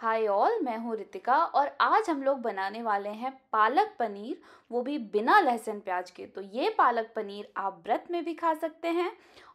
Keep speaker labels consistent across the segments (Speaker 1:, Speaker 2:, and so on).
Speaker 1: hi all मैं हूँ रितिका और आज हम लोग बनाने वाले हैं पालक पनीर वो भी बिना लहसुन प्याज के तो ये पालक पनीर आप व्रत में भी खा सकते हैं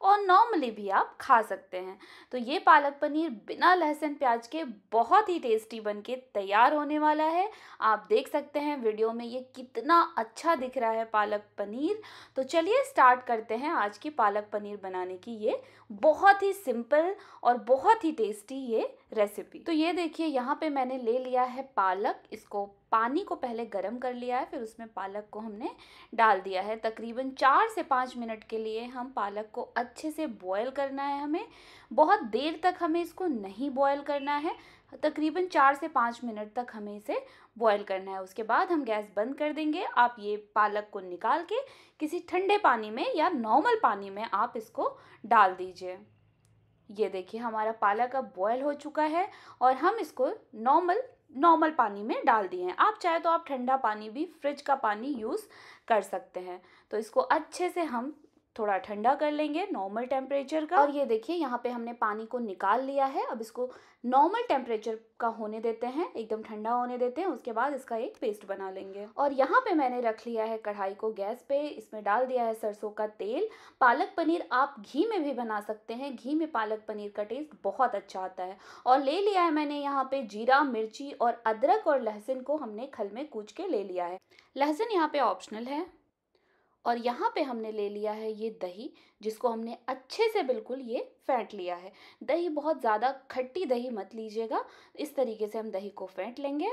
Speaker 1: और नॉर्मली भी आप खा सकते हैं तो ये पालक पनीर बिना लहसुन प्याज के बहुत ही टेस्टी बन के तैयार होने वाला है आप देख सकते हैं वीडियो में ये कितना अच्छा दिख रहा है पालक पनीर तो चलिए स्टार्ट करते हैं आज की पालक पनीर बनाने की ये बहुत ही सिंपल और बहुत ही टेस्टी ये रेसिपी तो ये देखिए यहाँ पे मैंने ले लिया है पालक इसको पानी को पहले गर्म कर लिया है फिर उसमें पालक को हमने डाल दिया है तकरीबन चार से पाँच मिनट के लिए हम पालक को अच्छे से बॉयल करना है हमें बहुत देर तक हमें इसको नहीं बॉयल करना है तकरीबन चार से पाँच मिनट तक हमें इसे बॉयल करना है उसके बाद हम गैस बंद कर देंगे आप ये पालक को निकाल के किसी ठंडे पानी में या नॉर्मल पानी में आप इसको डाल दीजिए ये देखिए हमारा पालक अब बॉयल हो चुका है और हम इसको नॉर्मल नॉर्मल पानी में डाल दिए हैं आप चाहे तो आप ठंडा पानी भी फ्रिज का पानी यूज़ कर सकते हैं तो इसको अच्छे से हम थोड़ा ठंडा कर लेंगे नॉर्मल टेम्परेचर का और ये देखिए यहाँ पे हमने पानी को निकाल लिया है अब इसको नॉर्मल टेम्परेचर का होने देते हैं एकदम ठंडा होने देते हैं उसके बाद इसका एक पेस्ट बना लेंगे और यहाँ पे मैंने रख लिया है कढ़ाई को गैस पे इसमें डाल दिया है सरसों का तेल पालक पनीर आप घी में भी बना सकते हैं घी में पालक पनीर का टेस्ट बहुत अच्छा आता है और ले लिया है मैंने यहाँ पे जीरा मिर्ची और अदरक और लहसुन को हमने खल में कूच के ले लिया है लहसुन यहाँ पे ऑप्शनल है और यहाँ पे हमने ले लिया है ये दही जिसको हमने अच्छे से बिल्कुल ये फेंट लिया है दही बहुत ज़्यादा खट्टी दही मत लीजिएगा इस तरीके से हम दही को फेंट लेंगे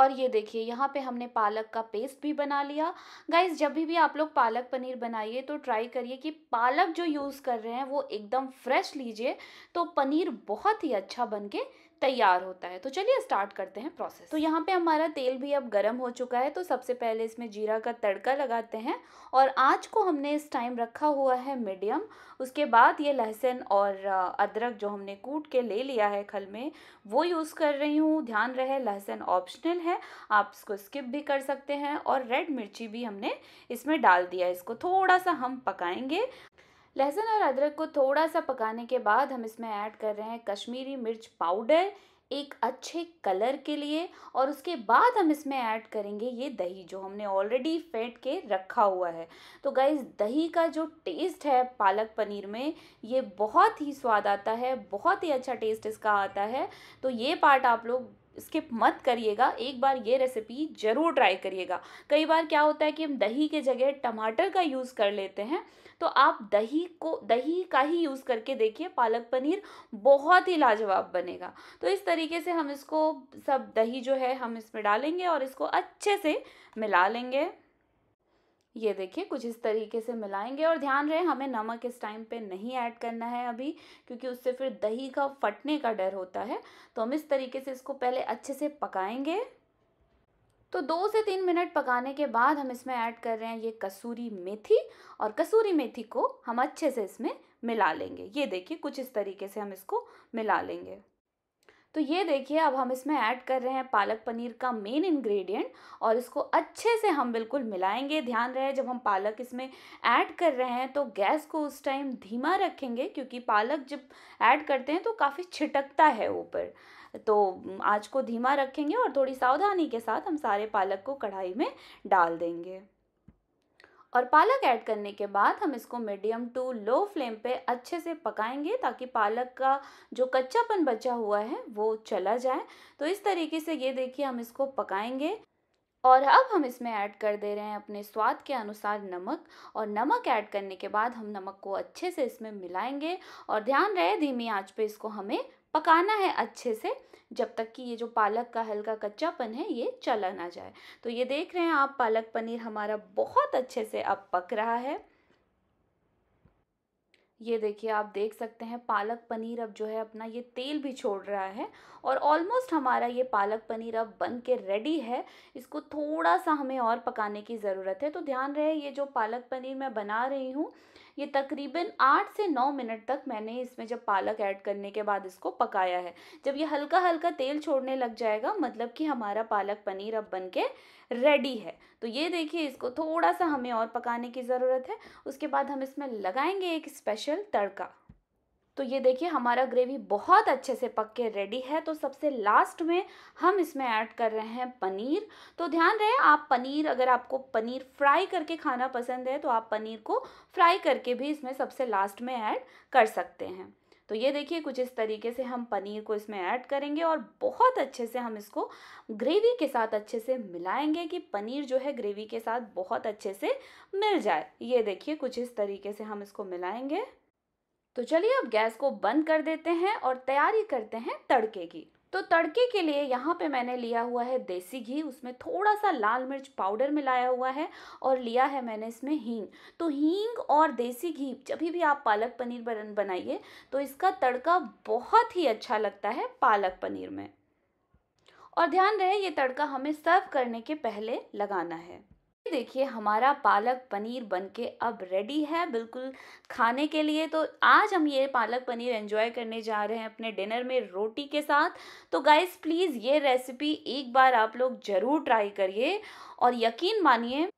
Speaker 1: और ये देखिए यहाँ पे हमने पालक का पेस्ट भी बना लिया गाइज जब भी भी आप लोग पालक पनीर बनाइए तो ट्राई करिए कि पालक जो यूज़ कर रहे हैं वो एकदम फ्रेश लीजिए तो पनीर बहुत ही अच्छा बन के तैयार होता है तो चलिए स्टार्ट करते हैं प्रोसेस तो यहाँ पे हमारा तेल भी अब गर्म हो चुका है तो सबसे पहले इसमें जीरा का तड़का लगाते हैं और आज को हमने इस टाइम रखा हुआ है मीडियम उसके बाद ये लहसुन और अदरक जो हमने कूट के ले लिया है खल में वो यूज़ कर रही हूँ ध्यान रहे लहसुन ऑप्शनल है आप इसको स्किप भी कर सकते हैं और रेड मिर्ची भी हमने इसमें डाल दिया इसको थोड़ा सा हम पकाएंगे लहसुन और अदरक को थोड़ा सा पकाने के बाद हम इसमें ऐड कर रहे हैं कश्मीरी मिर्च पाउडर एक अच्छे कलर के लिए और उसके बाद हम इसमें ऐड करेंगे ये दही जो हमने ऑलरेडी फेंट के रखा हुआ है तो गाइज दही का जो टेस्ट है पालक पनीर में ये बहुत ही स्वाद आता है बहुत ही अच्छा टेस्ट इसका आता है तो ये पार्ट आप लोग स्किप मत करिएगा एक बार ये रेसिपी ज़रूर ट्राई करिएगा कई बार क्या होता है कि हम दही के जगह टमाटर का यूज़ कर लेते हैं तो आप दही को दही का ही यूज़ करके देखिए पालक पनीर बहुत ही लाजवाब बनेगा तो इस तरीके से हम इसको सब दही जो है हम इसमें डालेंगे और इसको अच्छे से मिला लेंगे ये देखिए कुछ इस तरीके से मिलाएंगे और ध्यान रहे हमें नमक इस टाइम पे नहीं ऐड करना है अभी क्योंकि उससे फिर दही का फटने का डर होता है तो हम इस तरीके से इसको पहले अच्छे से पकाएंगे तो दो से तीन मिनट पकाने के बाद हम इसमें ऐड कर रहे हैं ये कसूरी मेथी और कसूरी मेथी को हम अच्छे से इसमें मिला लेंगे ये देखिए कुछ इस तरीके से हम इसको मिला लेंगे तो ये देखिए अब हम इसमें ऐड कर रहे हैं पालक पनीर का मेन इंग्रेडिएंट और इसको अच्छे से हम बिल्कुल मिलाएंगे ध्यान रहे जब हम पालक इसमें ऐड कर रहे हैं तो गैस को उस टाइम धीमा रखेंगे क्योंकि पालक जब ऐड करते हैं तो काफ़ी छिटकता है ऊपर तो आज को धीमा रखेंगे और थोड़ी सावधानी के साथ हम सारे पालक को कढ़ाई में डाल देंगे और पालक ऐड करने के बाद हम इसको मीडियम टू लो फ्लेम पे अच्छे से पकाएंगे ताकि पालक का जो कच्चापन बचा हुआ है वो चला जाए तो इस तरीके से ये देखिए हम इसको पकाएंगे और अब हम इसमें ऐड कर दे रहे हैं अपने स्वाद के अनुसार नमक और नमक ऐड करने के बाद हम नमक को अच्छे से इसमें मिलाएंगे और ध्यान रहे धीमी आंच पे इसको हमें पकाना है अच्छे से जब तक कि ये जो पालक का हल्का कच्चापन है ये चला ना जाए तो ये देख रहे हैं आप पालक पनीर हमारा बहुत अच्छे से अब पक रहा है ये देखिए आप देख सकते हैं पालक पनीर अब जो है अपना ये तेल भी छोड़ रहा है और ऑलमोस्ट हमारा ये पालक पनीर अब बन के रेडी है इसको थोड़ा सा हमें और पकाने की ज़रूरत है तो ध्यान रहे ये जो पालक पनीर मैं बना रही हूँ ये तकरीबन आठ से नौ मिनट तक मैंने इसमें जब पालक ऐड करने के बाद इसको पकाया है जब ये हल्का हल्का तेल छोड़ने लग जाएगा मतलब कि हमारा पालक पनीर अब बन के रेडी है तो ये देखिए इसको थोड़ा सा हमें और पकाने की ज़रूरत है उसके बाद हम इसमें लगाएंगे एक स्पेशल स्पेशल तड़का तो ये देखिए हमारा ग्रेवी बहुत अच्छे से पक के रेडी है तो सबसे लास्ट में हम इसमें ऐड कर रहे हैं पनीर तो ध्यान रहे आप पनीर अगर आपको पनीर फ्राई करके खाना पसंद है तो आप पनीर को फ्राई करके भी इसमें सबसे लास्ट में ऐड कर सकते हैं तो ये देखिए कुछ इस तरीके से हम पनीर को इसमें ऐड करेंगे और बहुत अच्छे से हम इसको ग्रेवी के साथ अच्छे से मिलाएंगे कि पनीर जो है ग्रेवी के साथ बहुत अच्छे से मिल जाए ये देखिए कुछ इस तरीके से हम इसको मिलाएंगे तो चलिए अब गैस को बंद कर देते हैं और तैयारी करते हैं तड़के की तो तड़के के लिए यहाँ पे मैंने लिया हुआ है देसी घी उसमें थोड़ा सा लाल मिर्च पाउडर मिलाया हुआ है और लिया है मैंने इसमें हींग तो हींग और देसी घी जब भी आप पालक पनीर बन बनाइए तो इसका तड़का बहुत ही अच्छा लगता है पालक पनीर में और ध्यान रहे ये तड़का हमें सर्व करने के पहले लगाना है देखिए हमारा पालक पनीर बनके अब रेडी है बिल्कुल खाने के लिए तो आज हम ये पालक पनीर एंजॉय करने जा रहे हैं अपने डिनर में रोटी के साथ तो गाइस प्लीज़ ये रेसिपी एक बार आप लोग ज़रूर ट्राई करिए और यकीन मानिए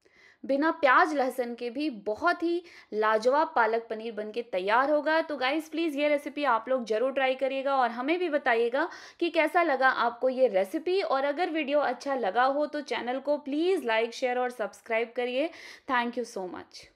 Speaker 1: बिना प्याज लहसुन के भी बहुत ही लाजवाब पालक पनीर बन के तैयार होगा तो गाइज़ प्लीज़ ये रेसिपी आप लोग ज़रूर ट्राई करिएगा और हमें भी बताइएगा कि कैसा लगा आपको ये रेसिपी और अगर वीडियो अच्छा लगा हो तो चैनल को प्लीज़ लाइक शेयर और सब्सक्राइब करिए थैंक यू सो मच